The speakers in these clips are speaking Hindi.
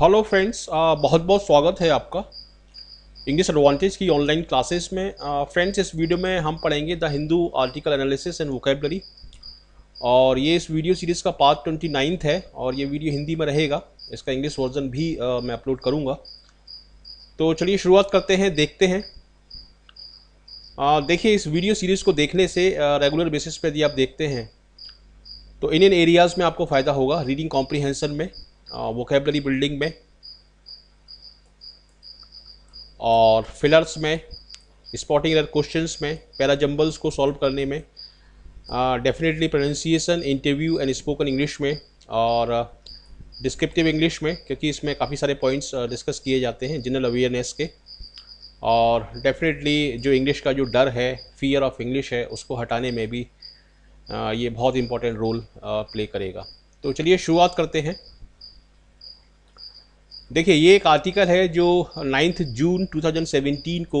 हेलो फ्रेंड्स बहुत बहुत स्वागत है आपका इंग्लिश एडवांटेज की ऑनलाइन क्लासेस में फ्रेंड्स इस वीडियो में हम पढ़ेंगे the Hindu article analysis and vocabulary और ये इस वीडियो सीरीज़ का पार्ट ट्वेंटी नाइन्थ है और ये वीडियो हिंदी में रहेगा इसका इंग्लिश वर्जन भी आ, मैं अपलोड करूँगा तो चलिए शुरुआत करते हैं देखते हैं देखिए इस वीडियो सीरीज़ को देखने से रेगुलर बेसिस पर यदि आप देखते हैं तो इन इन एरियाज़ में आपको फ़ायदा होगा रीडिंग कॉम्प्रीहेंसन में वोकेबलरी बिल्डिंग में और फिलर्स में स्पॉटिंग एरर क्वेश्चंस में पैराजम्बल्स को सॉल्व करने में definitely pronunciation interview and spoken English में और डिस्क्रिप्टिव इंग्लिश में क्योंकि इसमें काफ़ी सारे पॉइंट्स डिस्कस किए जाते हैं जनरल अवेयरनेस के और डेफिनेटली जो इंग्लिश का जो डर है फियर ऑफ इंग्लिश है उसको हटाने में भी ये बहुत इम्पोर्टेंट रोल प्ले करेगा तो चलिए शुरुआत करते हैं देखिए ये एक आर्टिकल है जो नाइन्थ जून 2017 को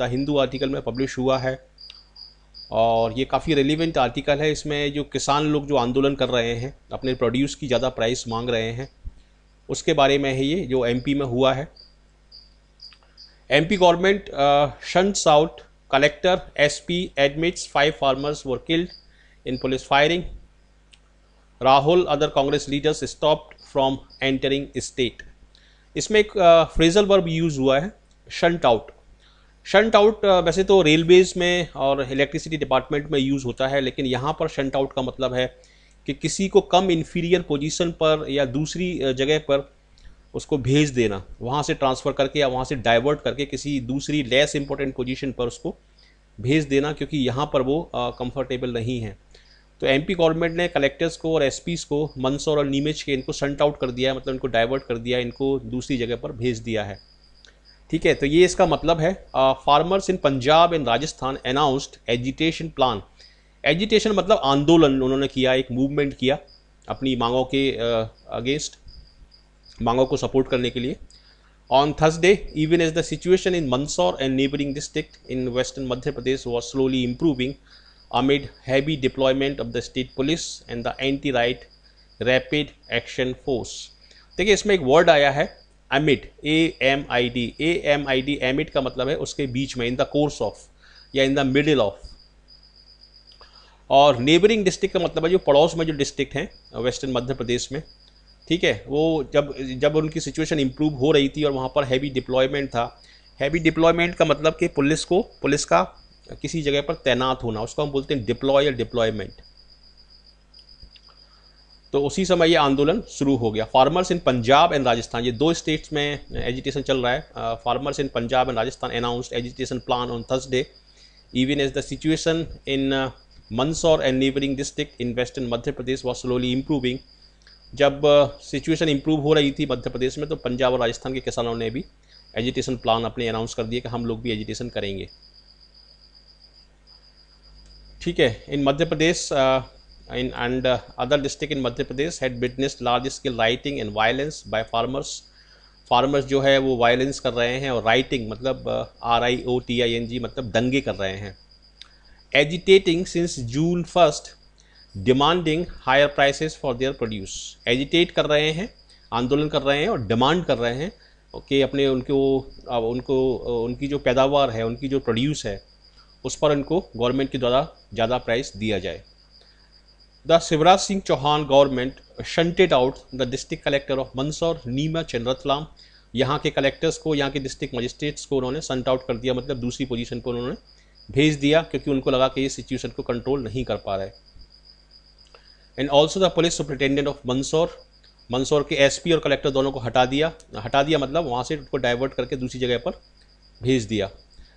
द हिंदू आर्टिकल में पब्लिश हुआ है और ये काफ़ी रेलिवेंट आर्टिकल है इसमें जो किसान लोग जो आंदोलन कर रहे हैं अपने प्रोड्यूस की ज़्यादा प्राइस मांग रहे हैं उसके बारे में है ये जो एमपी में हुआ है MP government shunts out collector SP admits five farmers were killed in police firing Rahul other Congress leaders stopped from entering state इसमें एक फ्रेजल वर्ब यूज़ हुआ है शंट आउट शंट आउट वैसे तो रेलवेज़ में और इलेक्ट्रिसिटी डिपार्टमेंट में यूज़ होता है लेकिन यहाँ पर शंट आउट का मतलब है कि किसी को कम इन्फीरियर पोजीशन पर या दूसरी जगह पर उसको भेज देना वहाँ से ट्रांसफ़र करके या वहाँ से डाइवर्ट करके किसी दूसरी लेस इम्पोर्टेंट पोजीशन पर उसको भेज देना क्योंकि यहाँ पर वो कंफर्टेबल नहीं है तो एमपी गवर्नमेंट ने कलेक्टर्स को और एसपीस को मंदसौर और नीमच के इनको सेंट आउट कर दिया है मतलब इनको डाइवर्ट कर दिया इनको दूसरी जगह पर भेज दिया है ठीक है तो ये इसका मतलब है farmers in Punjab and Rajasthan announced agitation plan agitation मतलब आंदोलन उन्होंने किया एक मूवमेंट किया अपनी मांगों के अगेंस्ट मांगों को सपोर्ट करने के लिए on Thursday even as the situation in Mandsaur and neighbouring district in western Madhya Pradesh was slowly improving amid heavy deployment of the state police and the anti-right rapid action force देखिए इसमें एक वर्ड आया है amid A M I D A M I D amid का मतलब है उसके बीच में इन द कोर्स ऑफ या इन द मिडिल ऑफ और नेबरिंग डिस्ट्रिक्ट का मतलब है जो पड़ोस में जो डिस्ट्रिक्ट हैं वेस्टर्न मध्य प्रदेश में ठीक है वो जब जब उनकी सिचुएशन इम्प्रूव हो रही थी और वहाँ पर हैवी डिप्लॉयमेंट था हैवी डिप्लॉयमेंट का मतलब कि पुलिस को पुलिस का किसी जगह पर तैनात होना उसको हम बोलते हैं डिप्लॉय या डिप्लॉयमेंट तो उसी समय ये आंदोलन शुरू हो गया farmers in Punjab and Rajasthan ये दो स्टेट्स में एजुटेशन चल रहा है farmers in Punjab and Rajasthan announced agitation plan on Thursday even as the situation in Mandsaur and neighbouring district in western Madhya Pradesh was slowly improving जब सिचुएशन uh, इम्प्रूव हो रही थी मध्य प्रदेश में तो पंजाब और राजस्थान के किसानों ने भी एजुटेशन प्लान अपने अनाउंस कर दिए कि हम लोग भी एजुटेशन करेंगे ठीक है in Madhya Pradesh in and other district in Madhya Pradesh had witnessed large scale rioting and violence by farmers farmers जो है वो वायलेंस कर रहे हैं और राइटिंग मतलब R I O T I N G मतलब दंगे कर रहे हैं agitating since June first demanding higher prices for their produce agitate कर रहे हैं आंदोलन कर रहे हैं और डिमांड कर रहे हैं कि अपने उनके वो उनको उनकी जो पैदावार है उनकी जो प्रोड्यूस है उस पर उनको गवर्नमेंट के द्वारा ज़्यादा प्राइस दिया जाए the Shivraj Singh Chouhan government shunted out the district collector of Mandsaur नीमा चंद्रतलाम यहाँ के कलेक्टर्स को यहाँ के डिस्ट्रिक्ट मजिस्ट्रेट्स को उन्होंने संट आउट कर दिया मतलब दूसरी पोजीशन पर उन्होंने भेज दिया क्योंकि उनको लगा कि ये सिचुएशन को कंट्रोल नहीं कर पा रहा है and also the police superintendent of Mandsaur Mandsaur के एस और कलेक्टर दोनों को हटा दिया हटा दिया मतलब वहाँ से उनको डाइवर्ट करके दूसरी जगह पर भेज दिया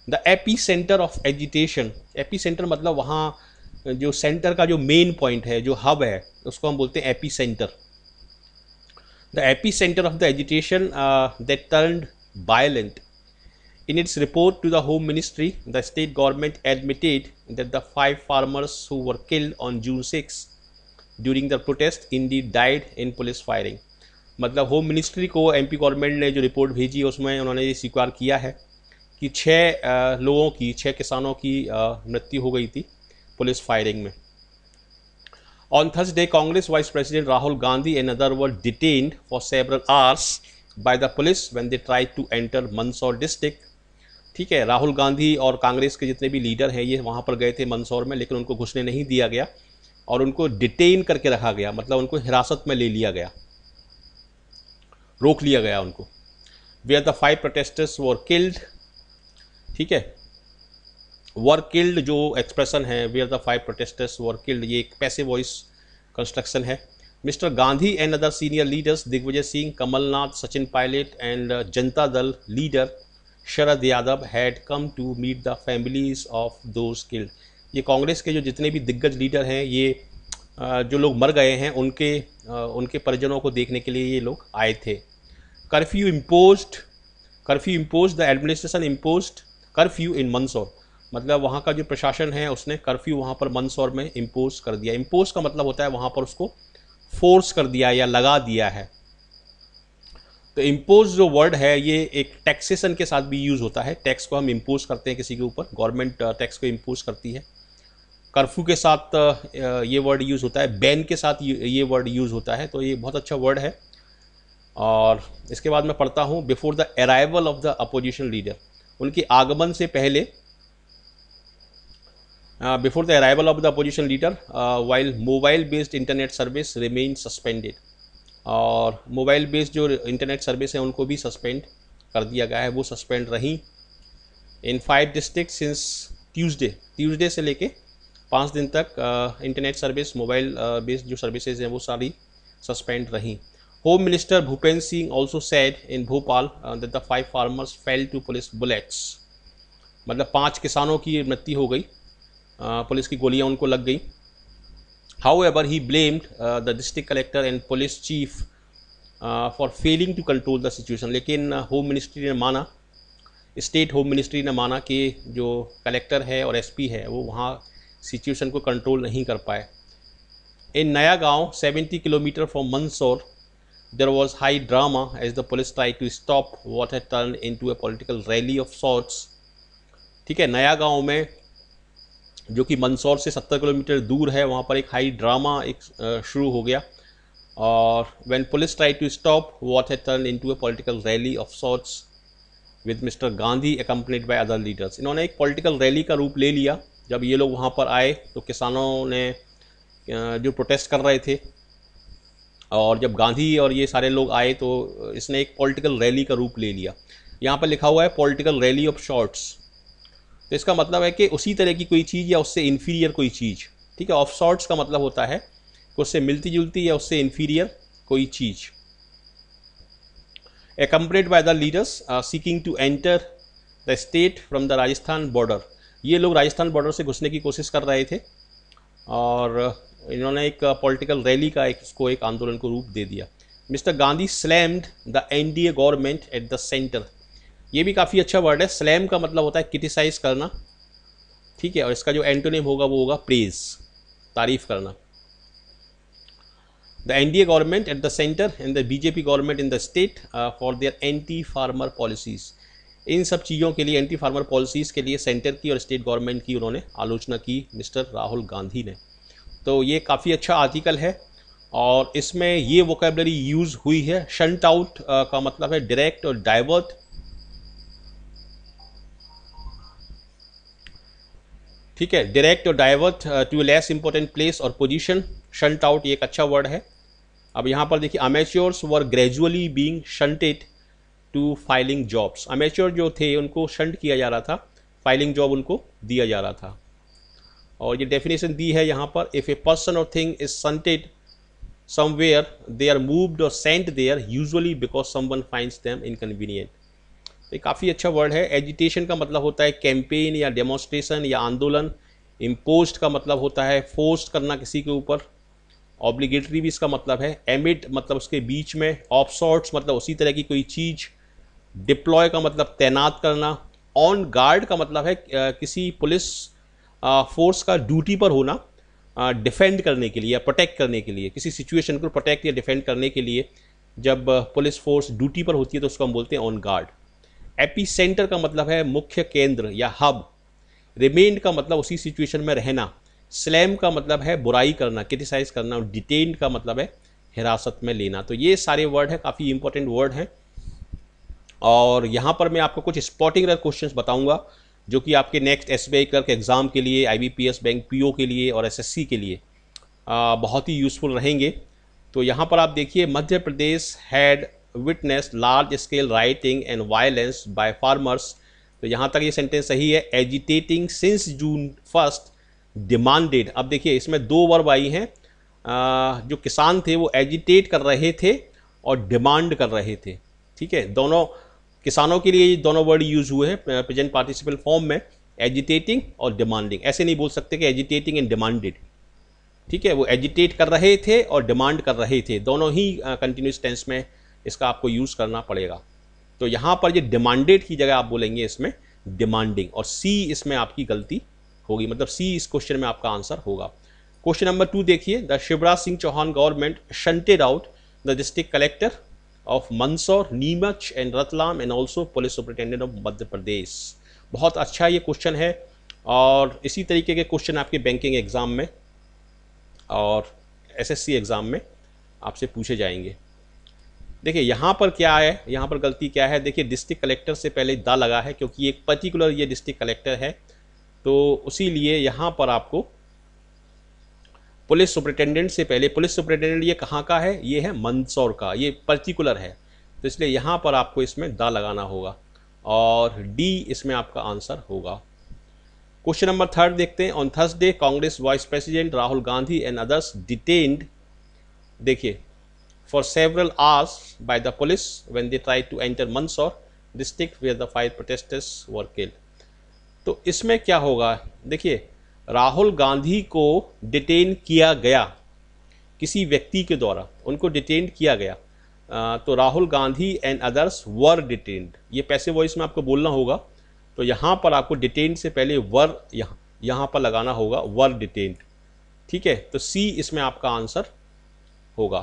the epicentre of agitation epicentre मतलब वहाँ जो सेंटर का जो मेन पॉइंट है जो हब है उसको हम बोलते हैं epicentre the epicentre of the agitation that turn violent in its report to the home ministry the state government admitted that the five farmers who were killed on June six during the protest in the died in police firing मतलब होम मिनिस्ट्री को एमपी गवर्नमेंट ने जो रिपोर्ट भेजी है उसमें उन्होंने ये स्वीकार किया है कि छः लोगों की छः किसानों की मृत्यु हो गई थी पुलिस फायरिंग में on Thursday, Congress vice president Rahul Gandhi and other were detained for several hours by the police when they try to enter Mandsaur district ठीक है राहुल गांधी और कांग्रेस के जितने भी लीडर हैं ये वहाँ पर गए थे मंदसौर में लेकिन उनको घुसने नहीं दिया गया और उनको डिटेन करके रखा गया मतलब उनको हिरासत में ले लिया गया रोक लिया गया उनको are the five protesters were killed ठीक है वर्किल्ड जो एक्सप्रेशन है where are the five protesters were killed ये एक पैसे वॉइस कंस्ट्रक्शन है mister Gandhi and other senior leaders Digvijaya Singh Kamalnath Sachin Pilot and Janata Dal leader Sharad Yadav had come to meet the families of those killed ये कांग्रेस के जो जितने भी दिग्गज लीडर हैं ये uh, जो लोग मर गए हैं उनके uh, उनके परिजनों को देखने के लिए ये लोग आए थे curfew impose curfew impose the administration impose curfew in Mandsaur मतलब वहाँ का जो प्रशासन है उसने कर्फ्यू वहाँ पर मंदसौर में इम्पोज कर दिया इम्पोज का मतलब होता है वहाँ पर उसको फोर्स कर दिया या लगा दिया है तो इम्पोज जो वर्ड है ये एक टैक्सेशन के साथ भी यूज़ होता है टैक्स को हम इम्पोज करते हैं किसी के ऊपर गवर्नमेंट टैक्स uh, को इम्पोज करती है कर्फ्यू के साथ uh, ये वर्ड यूज़ होता है बैन के साथ ये वर्ड यूज़ होता है तो ये बहुत अच्छा वर्ड है और इसके बाद मैं पढ़ता हूँ before the arrival of the opposition leader उनके आगमन से पहले before the arrival of the opposition leader while mobile based internet service remain suspended और मोबाइल बेस्ड जो इंटरनेट सर्विस है उनको भी सस्पेंड कर दिया गया है वो सस्पेंड रहीं in five district since Tuesday Tuesday से लेके पाँच दिन तक इंटरनेट सर्विस मोबाइल बेस्ड जो सर्विसेज हैं वो सारी सस्पेंड रहीं Home Minister Bhupen Singh also said in Bhopal uh, that the five farmers fell to police bullets. मतलब पांच किसानों की मृत्यु हो गई uh, पुलिस की गोलियां उनको लग गई however he blamed the district collector and police chief for failing to control the situation लेकिन होम uh, मिनिस्ट्री ने माना स्टेट होम मिनिस्ट्री ने माना कि जो कलेक्टर है और एसपी है वो वहाँ सिचुएशन को कंट्रोल नहीं कर पाए इन Naya Gaon 70 kilometre from Mandsaur There was high drama as the police tried to stop what had turned into a political rally of sorts. ठीक है नया गांव में जो कि मंदसौर से 70 किलोमीटर दूर है वहाँ पर एक हाई ड्रामा एक शुरू हो गया और when police try to stop what had turn into a political political rally of sorts with mister Gandhi accompanied by other leaders इन्होंने एक पॉलिटिकल रैली का रूप ले लिया जब ये लोग वहाँ पर आए तो किसानों ने जो प्रोटेस्ट कर रहे थे और जब गांधी और ये सारे लोग आए तो इसने एक पॉलिटिकल रैली का रूप ले लिया यहाँ पर लिखा हुआ है पॉलिटिकल रैली ऑफ शॉर्ट्स तो इसका मतलब है कि उसी तरह की कोई चीज़ या उससे इन्फीरियर कोई चीज़ ठीक है ऑफ शॉर्ट्स का मतलब होता है कि उससे मिलती जुलती या उससे इन्फीरियर कोई चीज़ accompanied by the leaders seeking to enter the state from the Rajasthan border ये लोग राजस्थान बॉर्डर से घुसने की कोशिश कर रहे थे और इन्होंने एक पॉलिटिकल रैली का एक उसको एक आंदोलन को रूप दे दिया mister Gandhi slammed the N D A government at the centre ये भी काफ़ी अच्छा वर्ड है स्लैम का मतलब होता है क्रिटिसाइज करना ठीक है और इसका जो एंटोनिम होगा वो होगा प्रेज तारीफ करना the N D A government at the centre and the BJP government in the state for their anti farmer policies इन सब चीज़ों के लिए एंटी फार्मर पॉलिसीज़ के लिए सेंटर की और स्टेट गवर्नमेंट की उन्होंने आलोचना की मिस्टर राहुल गांधी ने तो ये काफ़ी अच्छा आर्टिकल है और इसमें ये वोकेबलरी यूज़ हुई है शंट आउट का मतलब है डायरेक्ट और डाइवर्ट ठीक है direct or divert to less important place or position shunt out एक अच्छा वर्ड है अब यहाँ पर देखिए amateurs were gradually being shunted to filing jobs amateur जो थे उनको शंट किया जा रहा था फाइलिंग जॉब उनको दिया जा रहा था और ये डेफिनेशन दी है यहाँ पर if a person or thing is shunted somewhere they are moved or sent there usually because someone finds them inconvenient तो काफ़ी अच्छा वर्ड है एजिटेशन का मतलब होता है कैंपेन या डेमोस्ट्रेशन या आंदोलन इम्पोस्ट का मतलब होता है फोर्स करना किसी के ऊपर ऑब्लिगेटरी भी इसका मतलब है एमिट मतलब उसके बीच में ऑफसॉर्ट्स मतलब उसी तरह की कोई चीज़ डिप्लॉय का मतलब तैनात करना ऑन गार्ड का मतलब है किसी पुलिस फोर्स का ड्यूटी पर होना डिफेंड करने के लिए या प्रोटेक्ट करने के लिए किसी सिचुएशन को प्रोटेक्ट या डिफेंड करने के लिए जब पुलिस फोर्स ड्यूटी पर होती है तो उसको हम बोलते हैं ऑन गार्ड एपी सेंटर का मतलब है मुख्य केंद्र या हब रिमेंड का मतलब उसी सिचुएशन में रहना स्लैम का मतलब है बुराई करना क्रिटिसाइज करना और डिटेंड का मतलब है हिरासत में लेना तो ये सारे वर्ड हैं काफ़ी इंपॉर्टेंट वर्ड हैं और यहाँ पर मैं आपको कुछ स्पॉटिंग क्वेश्चंस बताऊँगा जो कि आपके next S B I exam के लिए I B P S bank P O के लिए और एस एस सी के लिए आ, बहुत ही यूज़फुल रहेंगे तो यहाँ पर आप देखिए Madhya Pradesh had witness large scale rioting and violence by farmers तो यहाँ तक ये सेंटेंस सही है agitating since June first demanded अब देखिए इसमें दो वर्ब आई हैं जो किसान थे वो एजिटेट कर रहे थे और डिमांड कर रहे थे ठीक है दोनों किसानों के लिए दोनों वर्ड यूज हुए हैं प्रेजेंट पार्टिसिपल फॉर्म में एजिटेटिंग और डिमांडिंग ऐसे नहीं बोल सकते कि एजिटेटिंग एंड डिमांडेड ठीक है वो एजिटेट कर रहे थे और डिमांड कर रहे थे दोनों ही कंटिन्यूस टेंस में इसका आपको यूज़ करना पड़ेगा तो यहाँ पर ये डिमांडेड की जगह आप बोलेंगे इसमें डिमांडिंग और सी इसमें आपकी गलती होगी मतलब सी इस क्वेश्चन में आपका आंसर होगा क्वेश्चन नंबर टू देखिए the Shivraj Singh Chouhan government shunted out the district collector of Mandsaur Neemuch and Ratlam and also police superintendent of Madhya Pradesh बहुत अच्छा ये क्वेश्चन है और इसी तरीके के क्वेश्चन आपके बैंकिंग एग्ज़ाम में और एसएससी एग्ज़ाम में आपसे पूछे जाएंगे देखिए यहाँ पर क्या है यहाँ पर गलती क्या है देखिए डिस्ट्रिक्ट कलेक्टर से पहले दा लगा है क्योंकि एक पर्टिकुलर ये डिस्ट्रिक्ट कलेक्टर है तो उसी लिए यहाँ पर आपको पुलिस सुपरिटेंडेंट से पहले पुलिस सुपरिटेंडेंट ये कहाँ का है ये है मंदसौर का ये पर्टिकुलर है तो इसलिए यहाँ पर आपको इसमें दा लगाना होगा और डी इसमें आपका आंसर होगा क्वेश्चन नंबर थर्ड देखते हैं on Thursday Congress vice president Rahul Gandhi and others detained देखिए for several hours by the police when they try to enter Mandsaur district where the five protesters were killed तो इसमें क्या होगा देखिए राहुल गांधी को डिटेन किया गया किसी व्यक्ति के द्वारा उनको डिटेन किया गया तो Rahul Gandhi and others were detained ये पैसे वॉइस में आपको बोलना होगा तो यहाँ पर आपको डिटेन से पहले वर यहाँ यहाँ पर लगाना होगा वर डिटेंड ठीक है तो सी इसमें आपका आंसर होगा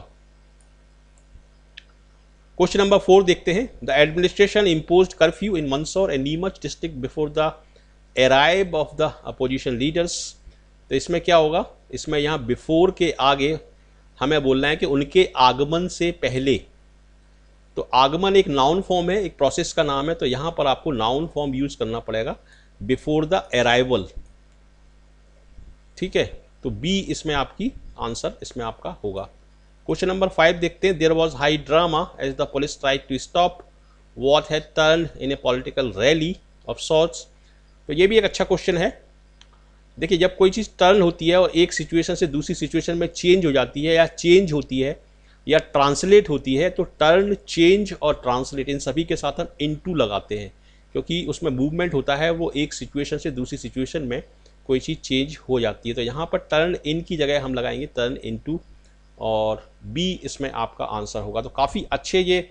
क्वेश्चन नंबर फोर देखते हैं the administration impose curfew in Mandsaur and Neemuch district before the arrival of the opposition leaders तो इसमें क्या होगा इसमें यहाँ बिफोर के आगे हमें बोलना है कि उनके आगमन से पहले तो आगमन एक नाउन फॉर्म है एक प्रोसेस का नाम है तो यहाँ पर आपको नाउन फॉर्म यूज करना पड़ेगा बिफोर द अराइवल ठीक है तो बी इसमें आपकी आंसर इसमें आपका होगा क्वेश्चन नंबर फाइव देखते हैं there was high drama as the police try to stop what had turn in a political rally of sorts तो ये भी एक अच्छा क्वेश्चन है देखिए जब कोई चीज़ टर्न होती है और एक सिचुएशन से दूसरी सिचुएशन में चेंज हो जाती है या चेंज होती है या ट्रांसलेट होती है तो टर्न चेंज और ट्रांसलेट इन सभी के साथ हम इन टू लगाते हैं क्योंकि उसमें मूवमेंट होता है वो एक सिचुएशन से दूसरी सिचुएशन में कोई चीज़ चेंज हो जाती है तो यहाँ पर टर्न इन की जगह हम लगाएंगे टर्न इन टू और बी इसमें आपका आंसर होगा तो काफ़ी अच्छे ये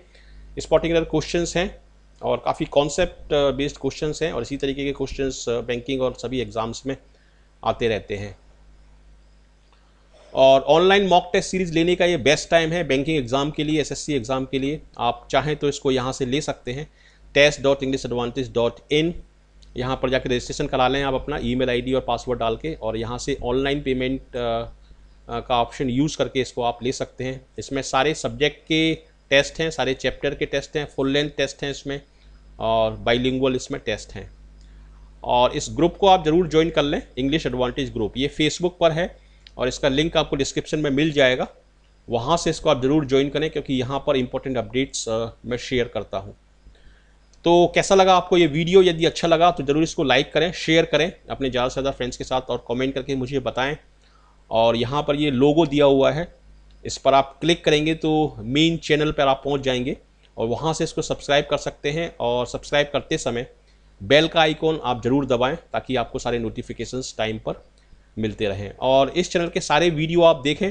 स्पॉटिंग क्वेश्चन हैं और काफ़ी कॉन्सेप्ट बेस्ड क्वेश्चंस हैं और इसी तरीके के क्वेश्चंस बैंकिंग uh, और सभी एग्ज़ाम्स में आते रहते हैं और ऑनलाइन मॉक टेस्ट सीरीज़ लेने का ये बेस्ट टाइम है बैंकिंग एग्ज़ाम के लिए एसएससी एग्ज़ाम के लिए आप चाहें तो इसको यहाँ से ले सकते हैं test dot English advantage dot in यहाँ पर जाकर रजिस्ट्रेशन करा लें आप अपना ईमेल आईडी और पासवर्ड डाल के और यहाँ से ऑनलाइन पेमेंट uh, uh, का ऑप्शन यूज़ करके इसको आप ले सकते हैं इसमें सारे सब्जेक्ट के टेस्ट हैं सारे चैप्टर के टेस्ट हैं फुल लेंथ टेस्ट हैं इसमें और बाइलिंगुअल इसमें टेस्ट हैं और इस ग्रुप को आप ज़रूर ज्वाइन कर लें इंग्लिश एडवांटेज ग्रुप ये फेसबुक पर है और इसका लिंक आपको डिस्क्रिप्शन में मिल जाएगा वहाँ से इसको आप ज़रूर ज्वाइन करें क्योंकि यहाँ पर इंपॉर्टेंट अपडेट्स मैं शेयर करता हूँ तो कैसा लगा आपको ये वीडियो यदि अच्छा लगा तो ज़रूर इसको लाइक करें शेयर करें अपने ज़्यादा से ज़्यादा फ्रेंड्स के साथ और कमेंट करके मुझे बताएं और यहाँ पर ये लोगो दिया हुआ है इस पर आप क्लिक करेंगे तो मेन चैनल पर आप पहुंच जाएंगे और वहां से इसको सब्सक्राइब कर सकते हैं और सब्सक्राइब करते समय बेल का आइकॉन आप ज़रूर दबाएं ताकि आपको सारे नोटिफिकेशंस टाइम पर मिलते रहें और इस चैनल के सारे वीडियो आप देखें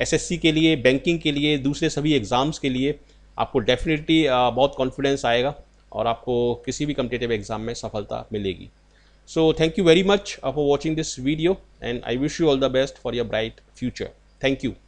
एसएससी के लिए बैंकिंग के लिए दूसरे सभी एग्ज़ाम्स के लिए आपको डेफिनेटली बहुत कॉन्फिडेंस आएगा और आपको किसी भी कम्पिटेटिव एग्ज़ाम में सफलता मिलेगी so thank you very much for watching this video and I wish you all the best for your bright future thank you